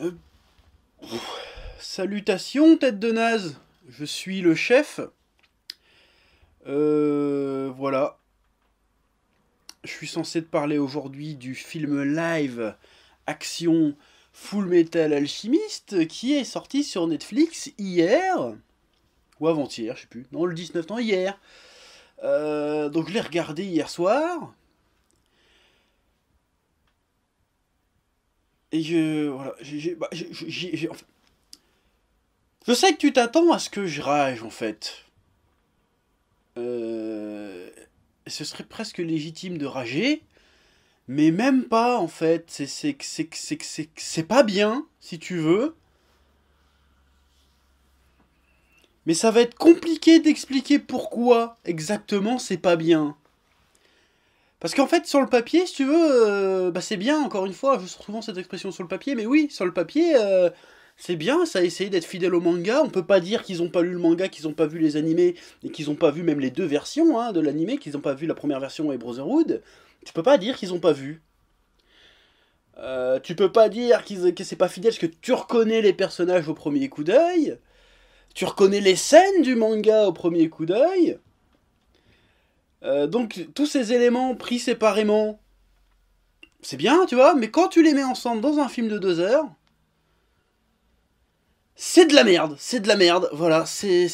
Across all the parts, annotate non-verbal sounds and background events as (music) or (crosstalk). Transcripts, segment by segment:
Euh, salutations, tête de naze. Je suis le chef. Euh, voilà. Je suis censé te parler aujourd'hui du film live action Full Metal Alchimiste qui est sorti sur Netflix hier ou avant-hier, je sais plus. Non, le 19 ans hier. Euh, donc je l'ai regardé hier soir. Et je, voilà, Je sais que tu t'attends à ce que je rage, en fait. Euh, ce serait presque légitime de rager, mais même pas, en fait. C'est pas bien, si tu veux. Mais ça va être compliqué d'expliquer pourquoi exactement c'est pas bien. Parce qu'en fait, sur le papier, si tu veux, euh, bah, c'est bien, encore une fois, je trouve souvent cette expression sur le papier, mais oui, sur le papier, euh, c'est bien, ça a essayé d'être fidèle au manga. On peut pas dire qu'ils ont pas lu le manga, qu'ils ont pas vu les animés, et qu'ils ont pas vu même les deux versions hein, de l'animé, qu'ils ont pas vu la première version et Brotherhood. Tu peux pas dire qu'ils ont pas vu. Euh, tu peux pas dire que c'est pas fidèle parce que tu reconnais les personnages au premier coup d'œil, tu reconnais les scènes du manga au premier coup d'œil. Euh, donc tous ces éléments pris séparément, c'est bien, tu vois, mais quand tu les mets ensemble dans un film de deux heures, c'est de la merde, c'est de la merde, voilà, c'est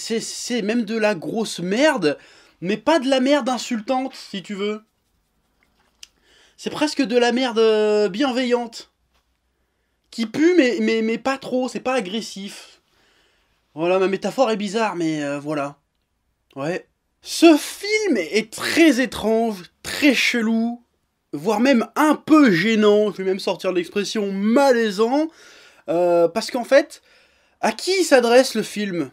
même de la grosse merde, mais pas de la merde insultante, si tu veux. C'est presque de la merde euh, bienveillante, qui pue, mais, mais, mais pas trop, c'est pas agressif. Voilà, ma métaphore est bizarre, mais euh, voilà. Ouais. Ce film est très étrange, très chelou, voire même un peu gênant, je vais même sortir l'expression malaisant, euh, parce qu'en fait, à qui s'adresse le film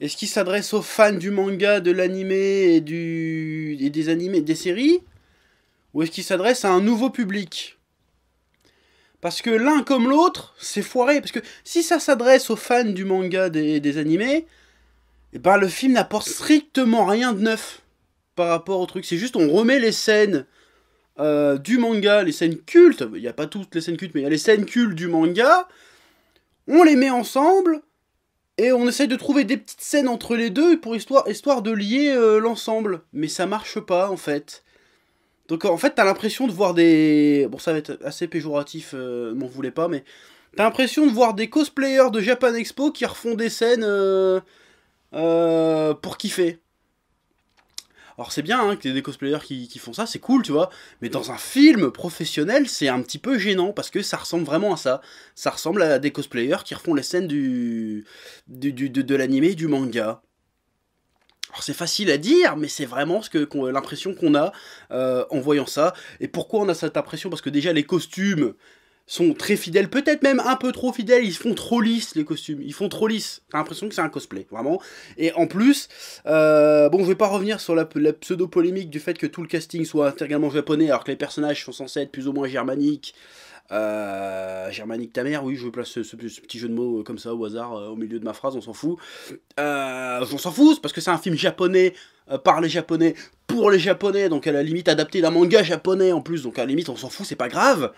Est-ce qu'il s'adresse aux fans du manga, de l'anime et, du... des animés, des séries Ou est-ce qu'il s'adresse à un nouveau public parce que l'un comme l'autre, c'est foiré. Parce que si ça s'adresse aux fans du manga des, des animés, eh ben, le film n'apporte strictement rien de neuf par rapport au truc. C'est juste on remet les scènes euh, du manga, les scènes cultes, il n'y a pas toutes les scènes cultes, mais il y a les scènes cultes du manga, on les met ensemble, et on essaye de trouver des petites scènes entre les deux pour histoire, histoire de lier euh, l'ensemble. Mais ça marche pas en fait. Donc en fait, t'as l'impression de voir des. Bon, ça va être assez péjoratif, euh, m'en voulait pas, mais. T'as l'impression de voir des cosplayers de Japan Expo qui refont des scènes euh, euh, pour kiffer. Alors c'est bien hein, que des cosplayers qui, font ça, c'est cool, tu vois. Mais dans un film professionnel, c'est un petit peu gênant parce que ça ressemble vraiment à ça. Ça ressemble à des cosplayers qui refont les scènes du, du, de, l'animé, du manga. Alors c'est facile à dire, mais c'est vraiment ce que l'impression qu'on a euh, en voyant ça. Et pourquoi on a cette impression Parce que déjà les costumes, sont très fidèles, peut-être même un peu trop fidèles, ils font trop lisses les costumes, ils font trop lisses, t'as l'impression que c'est un cosplay, vraiment. Et en plus, euh, bon je vais pas revenir sur la, pseudo-polémique du fait que tout le casting soit intégralement japonais alors que les personnages sont censés être plus ou moins germaniques, euh, germanique ta mère, oui, je place ce, ce, petit jeu de mots euh, comme ça au hasard au milieu de ma phrase, on s'en fout. on s'en fout, parce que c'est un film japonais, par les japonais, pour les japonais, donc à la limite adapté d'un manga japonais en plus, donc à la limite on s'en fout, c'est pas grave.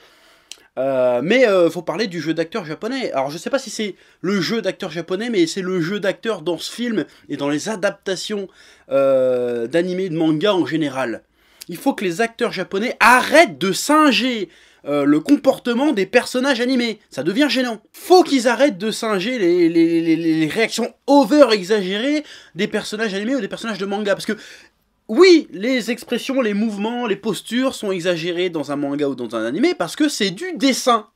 Euh, mais il euh, faut parler du jeu d'acteur japonais. Alors je sais pas si c'est le jeu d'acteur japonais, mais c'est le jeu d'acteur dans ce film et dans les adaptations euh, d'animés de manga en général. Il faut que les acteurs japonais arrêtent de singer euh, le comportement des personnages animés. Ça devient gênant. Faut qu'ils arrêtent de singer les, réactions over-exagérées des personnages animés ou des personnages de manga. Parce que oui, les expressions, les mouvements, les postures sont exagérées dans un manga ou dans un animé parce que c'est du dessin.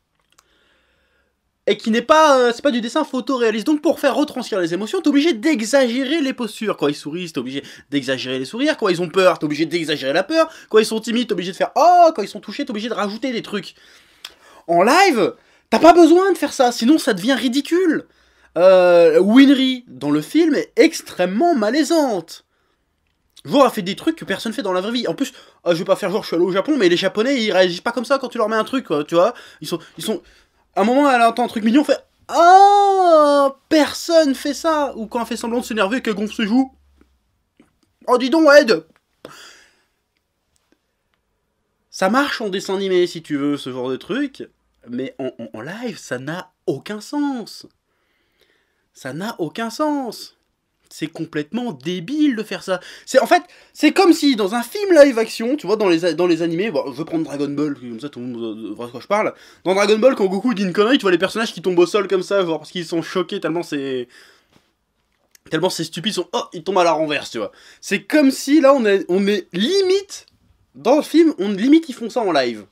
Et qui n'est pas, euh, c'est pas du dessin photoréaliste. Donc pour faire retranscrire les émotions, t'es obligé d'exagérer les postures. Quand ils sourient, t'es obligé d'exagérer les sourires. Quand ils ont peur, t'es obligé d'exagérer la peur. Quand ils sont timides, t'es obligé de faire oh. Quand ils sont touchés, t'es obligé de rajouter des trucs. En live, t'as pas besoin de faire ça, sinon ça devient ridicule. Euh, Winry dans le film est extrêmement malaisante. Genre a fait des trucs que personne fait dans la vraie vie. En plus, ah, je vais pas faire genre je suis allé au Japon, mais les Japonais ils réagissent pas comme ça quand tu leur mets un truc, tu vois. Ils sont, ils sont. À un moment, elle entend un truc mignon, on fait Oh Personne fait ça Ou quand elle fait semblant de s'énerver qu'elle gonfle ses joues. Oh dis donc, Ed Ça marche en dessin animé si tu veux, ce genre de truc, mais en live ça n'a aucun sens. Ça n'a aucun sens c'est complètement débile de faire ça. C'est en fait, c'est comme si dans un film live action, tu vois, dans les dans les animés, je veux prendre Dragon Ball, comme ça tout le monde euh, voit de quoi je parle. Dans Dragon Ball, quand Goku dit une connerie, tu vois les personnages qui tombent au sol comme ça, genre parce qu'ils sont choqués tellement c'est tellement c'est stupide, ils sont oh ils tombent à la renverse, tu vois. C'est comme si là on est on est limite dans le film, on limite ils font ça en live.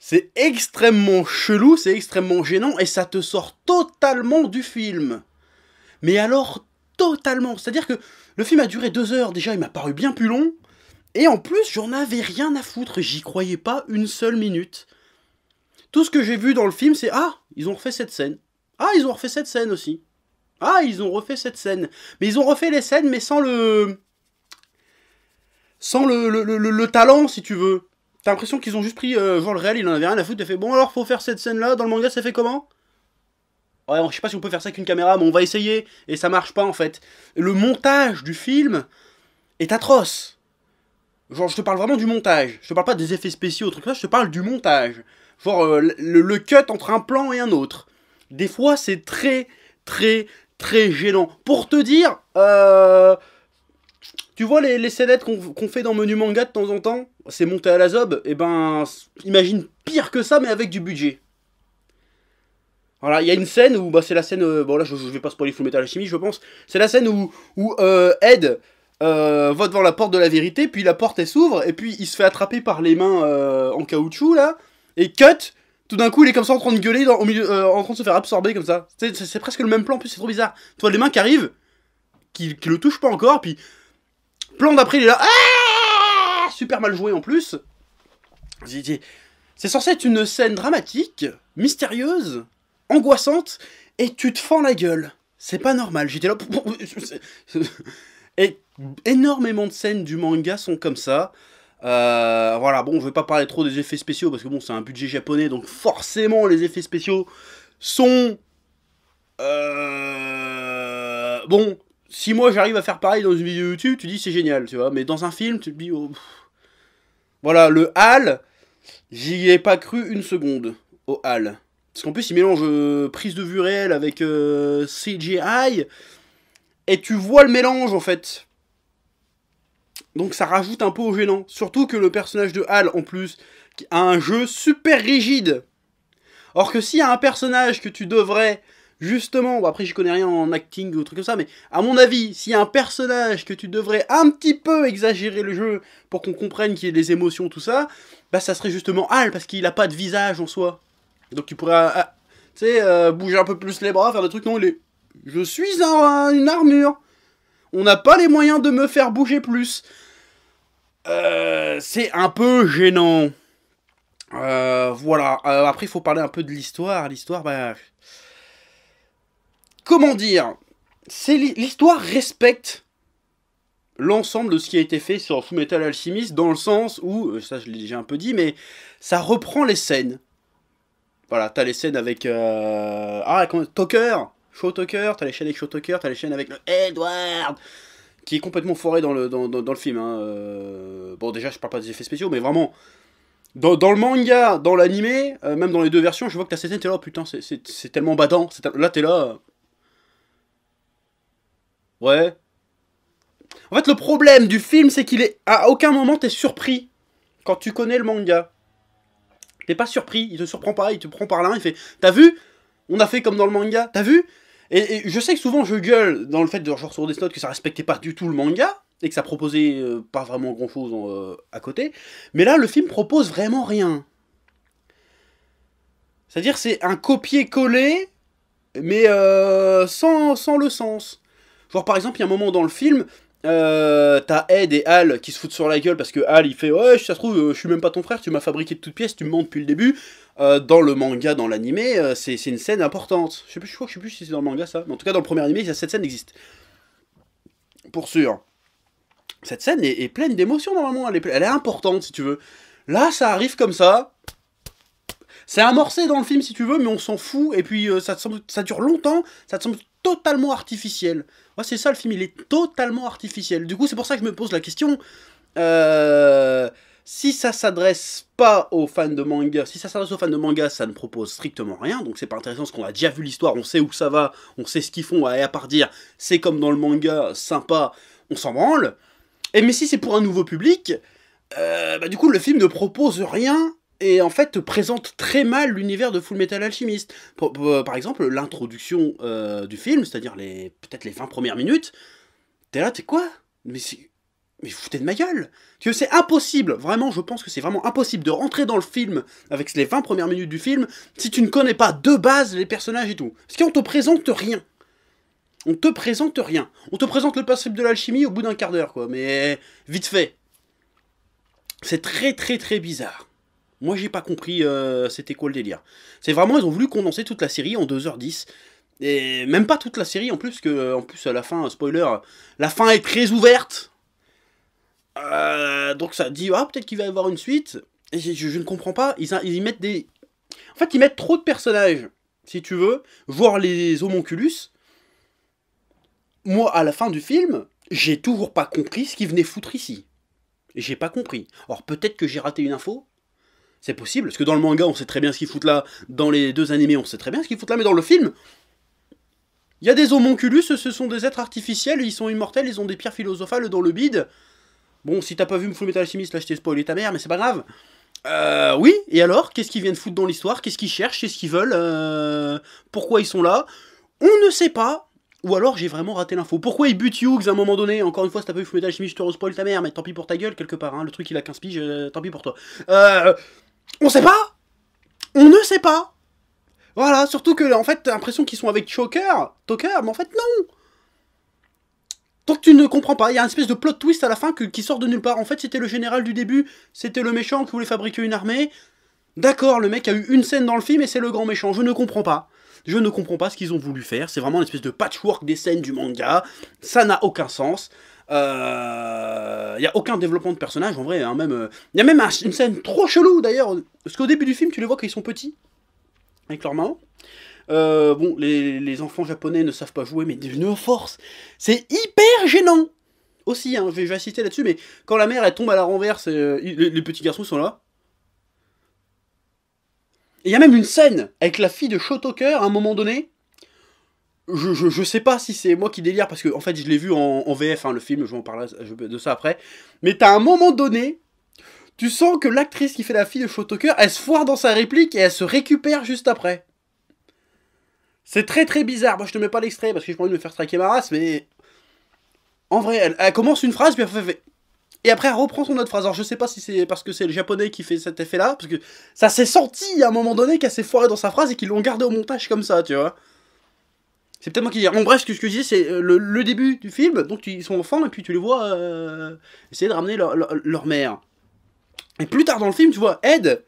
C'est extrêmement chelou, c'est extrêmement gênant et ça te sort totalement du film mais alors totalement. C'est-à-dire que le film a duré deux heures, déjà il m'a paru bien plus long, et en plus j'en avais rien à foutre, j'y croyais pas une seule minute. Tout ce que j'ai vu dans le film c'est Ah, ils ont refait cette scène. Ah, ils ont refait cette scène aussi. Ah, ils ont refait cette scène. Mais ils ont refait les scènes, mais sans le. Sans le, le, talent, si tu veux. T'as l'impression qu'ils ont juste pris, euh, jean genre le réel, il en avait rien à foutre, t'as fait bon alors faut faire cette scène là, dans le manga ça fait comment je sais pas si on peut faire ça avec une caméra, mais on va essayer. Et ça marche pas en fait. Le montage du film est atroce. Genre, je te parle vraiment du montage. Je te parle pas des effets spéciaux, autre chose. je te parle du montage. Genre, euh, le, cut entre un plan et un autre. Des fois, c'est très, très, très gênant. Pour te dire, euh, tu vois les, les scénettes qu'on fait dans Menu Manga de temps en temps C'est monté à la zob Et eh ben, imagine pire que ça, mais avec du budget. Voilà, il y a une scène où, bah, c'est la scène, euh, bon là je, vais pas spoiler Full Metal chimie je pense, c'est la scène où, où euh, Ed euh, va devant la porte de la vérité, puis la porte elle s'ouvre, et puis il se fait attraper par les mains en caoutchouc là, et cut, tout d'un coup il est comme ça en train de gueuler, dans, au milieu, en train de se faire absorber comme ça. C'est presque le même plan, en plus c'est trop bizarre. Tu vois les mains qui arrivent, qui, qui le touchent pas encore, puis plan d'après il est là, ah super mal joué en plus. C'est censé être une scène dramatique, mystérieuse, angoissante et tu te fends la gueule. C'est pas normal. J'étais là. (laughs) Et énormément de scènes du manga sont comme ça. Euh, voilà, bon, je vais pas parler trop des effets spéciaux parce que bon, c'est un budget japonais, donc forcément les effets spéciaux sont. Euh, bon, si moi j'arrive à faire pareil dans une vidéo YouTube, tu dis c'est génial, tu vois, mais dans un film, tu te dis. Oh, voilà, le hall, j'y ai pas cru une seconde au hall. Parce qu'en plus, il mélange euh, prise de vue réelle avec euh, CGI. Et tu vois le mélange, en fait. Donc ça rajoute un peu au gênant. Surtout que le personnage de Hal, en plus, a un jeu super rigide. Or que s'il y a un personnage que tu devrais, justement, bon après je connais rien en acting ou trucs comme ça, mais à mon avis, s'il y a un personnage que tu devrais un petit peu exagérer le jeu pour qu'on comprenne qu'il y ait des émotions, tout ça, bah ça serait justement Hal, parce qu'il n'a pas de visage en soi donc, euh, euh, tu sais, euh, bouger un peu plus les bras, faire des trucs. Non, il Je suis une armure. On n'a pas les moyens de me faire bouger plus. c'est un peu gênant. voilà. après, il faut parler un peu de l'histoire. L'histoire, bah. Comment dire C'est L'histoire respecte l'ensemble de ce qui a été fait sur Metal Alchemist dans le sens où, ça je l'ai déjà un peu dit, mais ça reprend les scènes. Voilà, t'as les scènes avec. Euh... Ah, Toker Show Toker, t'as les chaînes avec Show Toker, t'as les chaînes avec le Edward Qui est complètement foiré dans le, dans, le film. Hein, euh, bon, déjà, je parle pas des effets spéciaux, mais vraiment. Dans, le manga, dans l'animé, euh, même dans les deux versions, je vois que t'as cette scène, t'es là, oh, putain, c'est tellement badant. Là, t'es là. Euh. Ouais. En fait, le problème du film, c'est qu'il est. À aucun moment, t'es surpris quand tu connais le manga. T'es pas surpris, il te surprend pas, il te prend par là, il fait T'as vu On a fait comme dans le manga, t'as vu et, je sais que souvent je gueule dans le fait de genre sur des notes que ça respectait pas du tout le manga et que ça proposait euh, pas vraiment grand chose euh, à côté, mais là le film propose vraiment rien. C'est-à-dire c'est un copier-coller, mais euh, sans, sans le sens. Genre par exemple, il y a un moment dans le film euh, t'as Ed et Al qui se foutent sur la gueule parce que Al il fait ouais ça se trouve euh, je suis même pas ton frère tu m'as fabriqué de toutes pièces tu me mens depuis le début euh, dans le manga dans l'animé c'est une scène importante je sais plus je crois je sais plus si c'est dans le manga ça mais en tout cas dans le premier animé cette scène existe pour sûr cette scène est, pleine d'émotions normalement elle est, elle est importante si tu veux là ça arrive comme ça c'est amorcé dans le film si tu veux mais on s'en fout et puis ça, ça dure longtemps ça te semble totalement artificiel Ouais, c'est ça le film, il est totalement artificiel. Du coup, c'est pour ça que je me pose la question. Euh, si ça s'adresse pas aux fans de manga, si ça s'adresse aux fans de manga, ça ne propose strictement rien, donc c'est pas intéressant parce qu'on a déjà vu l'histoire, on sait où ça va, on sait ce qu'ils font, et à part dire c'est comme dans le manga, sympa, on s'en branle. Et mais si c'est pour un nouveau public, euh, bah, du coup le film ne propose rien et en fait te présente très mal l'univers de Full Metal Alchemist. Euh, par exemple, l'introduction euh, du film, c'est-à-dire les peut-être les 20 premières minutes, t'es là, t'es quoi Mais c'est mais foutez de ma gueule Tu c'est impossible, vraiment, je pense que c'est vraiment impossible de rentrer dans le film avec les 20 premières minutes du film si tu ne connais pas de base les personnages et tout. Parce qu'on te présente rien. On te présente rien. On te présente le principe de l'alchimie au bout d'un quart d'heure, quoi, mais vite fait. C'est très très très bizarre. Moi, j'ai pas compris euh, c'était quoi le délire. C'est vraiment, ils ont voulu condenser toute la série en 2h10. Et même pas toute la série en plus, que euh, en plus à la fin, euh, spoiler, la fin est très ouverte. donc ça dit, ah peut-être qu'il va y avoir une suite. je, ne comprends pas, ils, ils, mettent des... En fait, ils mettent trop de personnages, si tu veux, voire les homonculus. Moi, à la fin du film, j'ai toujours pas compris ce qu'ils venaient foutre ici. J'ai pas compris. Or, peut-être que j'ai raté une info, c'est possible, parce que dans le manga, on sait très bien ce qu'ils foutent là, dans les deux animés, on sait très bien ce qu'ils foutent là, mais dans le film, il y a des homonculus, ce sont des êtres artificiels, ils sont immortels, ils ont des pierres philosophales dans le bide. Bon, si t'as pas vu Full Metal Alchemist, là je t'ai spoilé ta mère, mais c'est pas grave. Euh, oui, et alors Qu'est-ce qu'ils viennent foutre dans l'histoire Qu'est-ce qu'ils cherchent Qu'est-ce qu'ils veulent euh, Pourquoi ils sont là On ne sait pas, ou alors j'ai vraiment raté l'info. Pourquoi ils butent Hughes à un moment donné Encore une fois, si t'as pas vu Full Metal je te respoil ta mère, mais tant pis pour ta gueule quelque part. Hein. Le truc il a 15 piges, euh, tant pis pour toi. Euh, on sait pas On ne sait pas Voilà, surtout que, en fait, t'as l'impression qu'ils sont avec Choker, Toker, mais en fait, non Tant que tu ne comprends pas, il y a une espèce de plot twist à la fin qui sort de nulle part. En fait, c'était le général du début, c'était le méchant qui voulait fabriquer une armée. D'accord, le mec a eu une scène dans le film et c'est le grand méchant. Je ne comprends pas. Je ne comprends pas ce qu'ils ont voulu faire. C'est vraiment une espèce de patchwork des scènes du manga. Ça n'a aucun sens. Il euh, a aucun développement de personnage en vrai. Il hein, euh, y a même une scène trop chelou d'ailleurs. Parce qu'au début du film, tu les vois qu'ils sont petits, avec leurs maman. Euh, bon, les, enfants japonais ne savent pas jouer, mais devenus force, c'est hyper gênant. Aussi, hein, je, vais, là-dessus, mais quand la mère elle tombe à la renverse, les, petits garçons sont là. Il y a même une scène avec la fille de Shotoker à un moment donné, je, sais pas si c'est moi qui délire, parce que en fait je l'ai vu en, VF, hein, le film, je vais en parler de ça après. Mais t'as un moment donné, tu sens que l'actrice qui fait la fille de Shotoker, elle se foire dans sa réplique et elle se récupère juste après. C'est très très bizarre. Moi je te mets pas l'extrait parce que je pas envie de me faire traquer ma race, mais. En vrai, elle, commence une phrase, puis elle fait. Et après, elle reprend son autre phrase. Alors, je sais pas si c'est parce que c'est le japonais qui fait cet effet-là, parce que ça s'est senti à un moment donné qu'elle s'est foirée dans sa phrase et qu'ils l'ont gardé au montage comme ça, tu vois. C'est peut-être moi qui dis. En bref, ce que je disais, c'est euh, le, début du film. Donc, ils sont enfants et puis tu les vois euh, essayer de ramener leur, mère. Et plus tard dans le film, tu vois Ed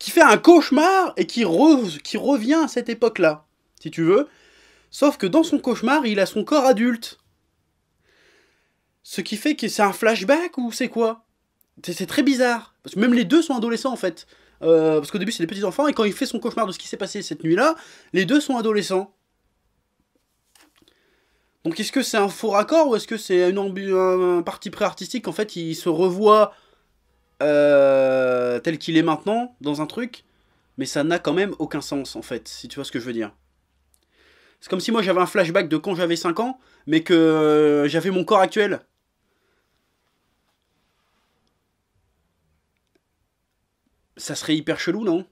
qui fait un cauchemar et qui, revient à cette époque-là, si tu veux. Sauf que dans son cauchemar, il a son corps adulte. Ce qui fait que c'est un flashback ou c'est quoi C'est très bizarre. Parce que même les deux sont adolescents en fait. Euh, parce qu'au début, c'est des petits enfants, et quand il fait son cauchemar de ce qui s'est passé cette nuit-là, les deux sont adolescents. Donc est-ce que c'est un faux raccord ou est-ce que c'est un, parti pré artistique En fait, il se revoit euh, tel qu'il est maintenant dans un truc, mais ça n'a quand même aucun sens en fait, si tu vois ce que je veux dire. C'est comme si moi j'avais un flashback de quand j'avais 5 ans, mais que euh, j'avais mon corps actuel. Ça serait hyper chelou, non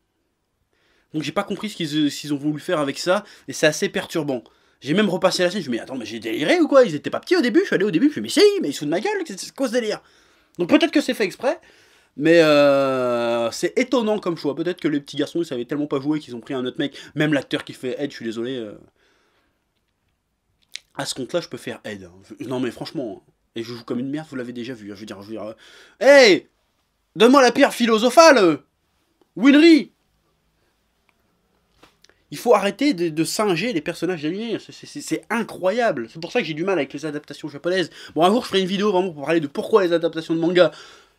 Donc j'ai pas compris ce qu'ils ont voulu faire avec ça, et c'est assez perturbant. J'ai même repassé la scène, je me dis, attends, mais j'ai déliré ou quoi Ils étaient pas petits au début, je suis allé au début, je me dit, mais si, mais ils se de ma gueule, c'est quoi délire Donc peut-être que c'est fait exprès, mais euh, c'est étonnant comme choix. Peut-être que les petits garçons, ils savaient tellement pas jouer qu'ils ont pris un autre mec. Même l'acteur qui fait Ed, je suis désolé. Euh. À ce compte-là, je peux faire Ed. Hein. Non, mais franchement, et je joue comme une merde, vous l'avez déjà vu. Hein. Je veux dire, je veux dire. Euh, hey Donne-moi la pierre philosophale Winry il faut arrêter de, singer les personnages d'animés, C'est incroyable. C'est pour ça que j'ai du mal avec les adaptations japonaises. Bon, un jour, je ferai une vidéo vraiment pour parler de pourquoi les adaptations de manga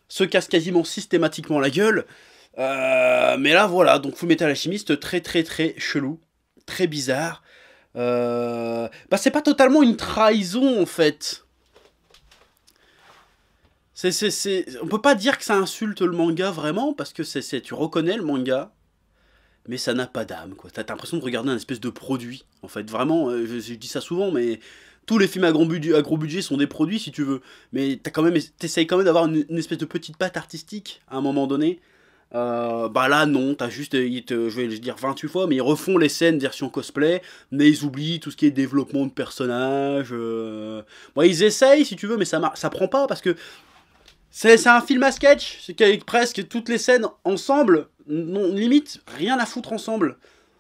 se cassent quasiment systématiquement la gueule. Euh, mais là, voilà. Donc, la Alchimiste, très, très, très chelou. Très bizarre. Euh, bah, c'est pas totalement une trahison, en fait. C'est, c'est, On peut pas dire que ça insulte le manga vraiment, parce que c'est, tu reconnais le manga, mais ça n'a pas d'âme, quoi. T'as l'impression de regarder un espèce de produit, en fait. Vraiment, euh, je, dis ça souvent, mais tous les films à gros, budget, budget sont des produits, si tu veux. Mais quand même, t'essayes quand même d'avoir une, espèce de petite patte artistique, à un moment donné. Euh, bah là non, t'as juste, euh, je vais dire 28 fois, mais ils refont les scènes version cosplay, mais ils oublient tout ce qui est développement de personnages. Bon, ils essayent si tu veux, mais ça, ça prend pas parce que c'est un film à sketch, c'est qu'avec presque toutes les scènes ensemble, non, limite rien à foutre ensemble.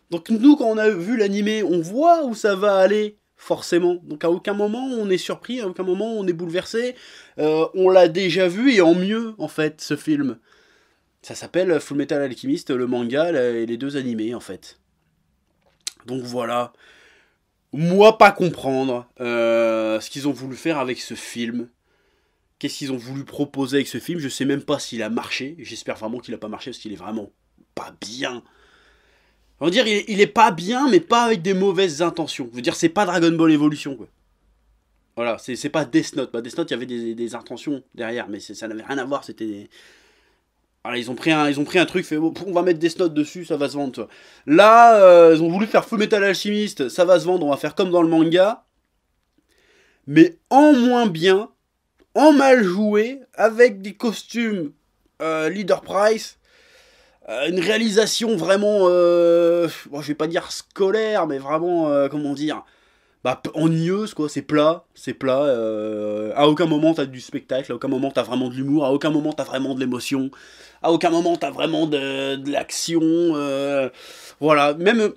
Donc nous, quand on a vu l'animé, on voit où ça va aller, forcément. Donc à aucun moment on est surpris, à aucun moment on est bouleversé. Euh, on l'a déjà vu et en mieux, en fait, ce film. Ça s'appelle Fullmetal Metal Alchemist, le manga et les deux animés, en fait. Donc voilà. Moi, pas comprendre euh, ce qu'ils ont voulu faire avec ce film qu'est-ce qu'ils ont voulu proposer avec ce film. Je sais même pas s'il a marché. J'espère vraiment qu'il a pas marché parce qu'il est vraiment pas bien. On va dire, il est, pas bien, mais pas avec des mauvaises intentions. Je veux dire, c'est pas Dragon Ball Evolution, quoi. Voilà, c'est pas Death Note. Bah, Death Note, il y avait des, intentions derrière, mais ça n'avait rien à voir. C'était des... ils ont pris un, ils ont pris un truc, fait, oh, on va mettre des Note dessus, ça va se vendre. Là, euh, ils ont voulu faire Full Metal Alchimiste, ça va se vendre, on va faire comme dans le manga, mais en moins bien en mal joué, avec des costumes euh, Leader Price, euh, une réalisation vraiment, euh, je vais pas dire scolaire, mais vraiment, comment dire, bah, ennuyeuse, quoi. C'est plat, c'est plat. à aucun moment t'as du spectacle, à aucun moment t'as vraiment de l'humour, à aucun moment t'as vraiment de l'émotion, à aucun moment t'as vraiment de, l'action. voilà, même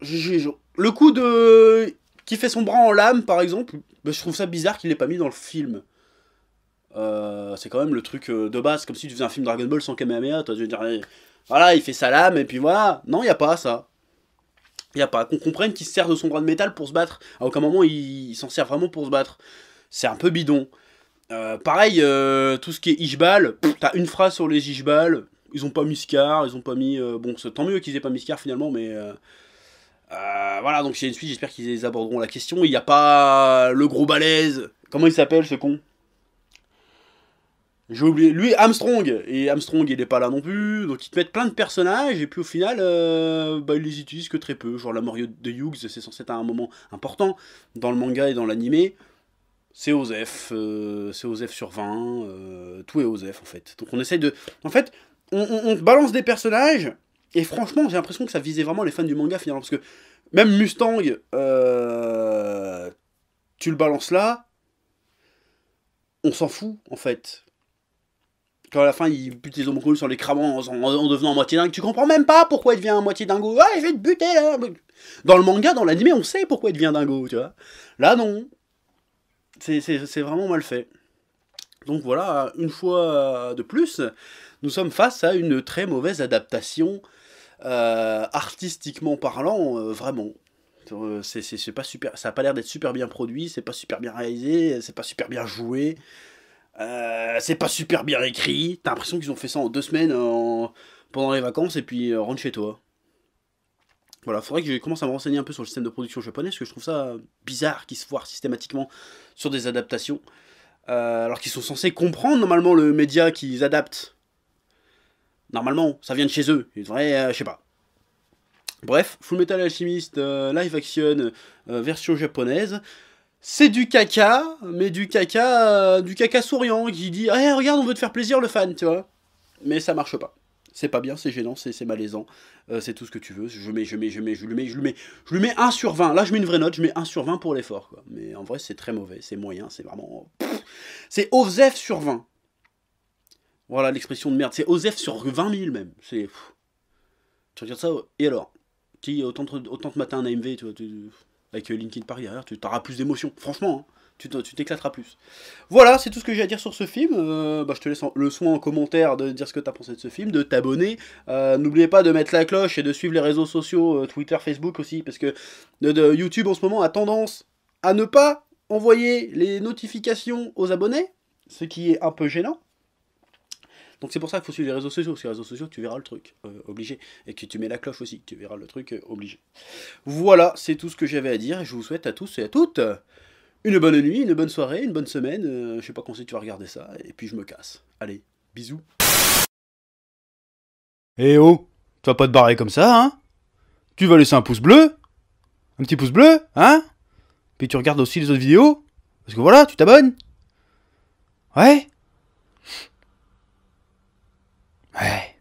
le coup de qui fait son bras en lame, par exemple, bah, je trouve ça bizarre qu'il l'ait pas mis dans le film. Euh, c'est quand même le truc euh, de base, comme si tu faisais un film Dragon Ball sans Kamehameha. Toi, tu vas dire, euh, voilà, il fait ça là et puis voilà. Non, il n'y a pas ça. Il n'y a pas. Qu'on comprenne qu'il se sert de son bras de métal pour se battre. À aucun moment, il, s'en sert vraiment pour se battre. C'est un peu bidon. pareil, tout ce qui est Ishbal, t'as une phrase sur les Ishbal. Ils ont pas mis Scar, ils ont pas mis. bon, tant mieux qu'ils aient pas mis Scar finalement, mais. voilà, donc j'ai une suite, j'espère qu'ils aborderont la question. Il n'y a pas le gros balèze. Comment il s'appelle ce con j'ai oublié. Lui, Armstrong. Et Armstrong, il est pas là non plus. Donc, ils te mettent plein de personnages. Et puis, au final, euh, bah, ils les utilisent que très peu. Genre, la mort de Hughes, c'est censé être un moment important dans le manga et dans l'animé. C'est Osef. Euh, c'est Osef sur 20. Euh, tout est Osef, en fait. Donc, on essaye de. En fait, on, balance des personnages. Et franchement, j'ai l'impression que ça visait vraiment les fans du manga, finalement. Parce que même Mustang, tu le balances là. On s'en fout, en fait quand à la fin il bute les homoncules sur les cramant, en, devenant moitié dingue, tu comprends même pas pourquoi il devient moitié dingo. Ouais, je vais te buter Dans le manga, dans l'anime, on sait pourquoi il devient dingo, tu vois. Là, non. C'est vraiment mal fait. Donc voilà, une fois euh, de plus, nous sommes face à une très mauvaise adaptation, euh, artistiquement parlant, euh, vraiment. C'est pas super, ça a pas l'air d'être super bien produit, c'est pas super bien réalisé, c'est pas super bien joué. Euh, c'est pas super bien écrit. T'as l'impression qu'ils ont fait ça en deux semaines pendant les vacances et puis euh, rentre chez toi. Voilà, faudrait que je commence à me renseigner un peu sur le système de production japonais parce que je trouve ça bizarre qu'ils se foirent systématiquement sur des adaptations. Euh, alors qu'ils sont censés comprendre normalement le média qu'ils adaptent. Normalement, ça vient de chez eux. Ils devraient, je sais pas. Bref, Full Metal Alchemist, Live Action, version japonaise c'est du caca, mais du caca, euh, du caca souriant qui dit Eh, regarde, on veut te faire plaisir, le fan, tu vois. Mais ça marche pas. C'est pas bien, c'est gênant, c'est malaisant, euh, c'est tout ce que tu veux. Je mets, je mets, je mets, je lui mets, je lui mets, je lui mets 1 sur 20. Là, je mets une vraie note, je mets 1 sur 20 pour l'effort. Mais en vrai, c'est très mauvais, c'est moyen, c'est vraiment. C'est Osef sur 20. Voilà l'expression de merde. C'est Osef sur 20 000 même. C'est. Tu regardes ça, et alors Qui, autant, autant te matin un AMV, tu vois avec euh, LinkedIn Park derrière, tu auras plus d'émotion, franchement, hein, tu t'éclateras plus. Voilà, c'est tout ce que j'ai à dire sur ce film. Euh, bah, je te laisse le soin en commentaire de dire ce que tu as pensé de ce film, de t'abonner. Euh, n'oubliez pas de mettre la cloche et de suivre les réseaux sociaux, Twitter, Facebook aussi, parce que YouTube en ce moment a tendance à ne pas envoyer les notifications aux abonnés, ce qui est un peu gênant. Donc c'est pour ça qu'il faut suivre les réseaux sociaux, sur les réseaux sociaux, tu verras le truc, euh, obligé. Et que tu mets la cloche aussi, tu verras le truc, euh, obligé. Voilà, c'est tout ce que j'avais à dire, je vous souhaite à tous et à toutes une bonne nuit, une bonne soirée, une bonne semaine, euh, je sais pas quand c'est que tu vas regarder ça, et puis je me casse. Allez, bisous. Eh oh, tu vas pas te barrer comme ça, hein Tu vas laisser un pouce bleu Un petit pouce bleu, hein Puis tu regardes aussi les autres vidéos Parce que voilà, tu t'abonnes Ouais 哎。